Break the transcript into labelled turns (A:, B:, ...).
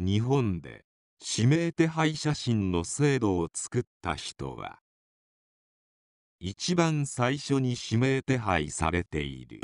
A: 日本で指名手配写真の制度を作った人は一番最初に指名手配されている。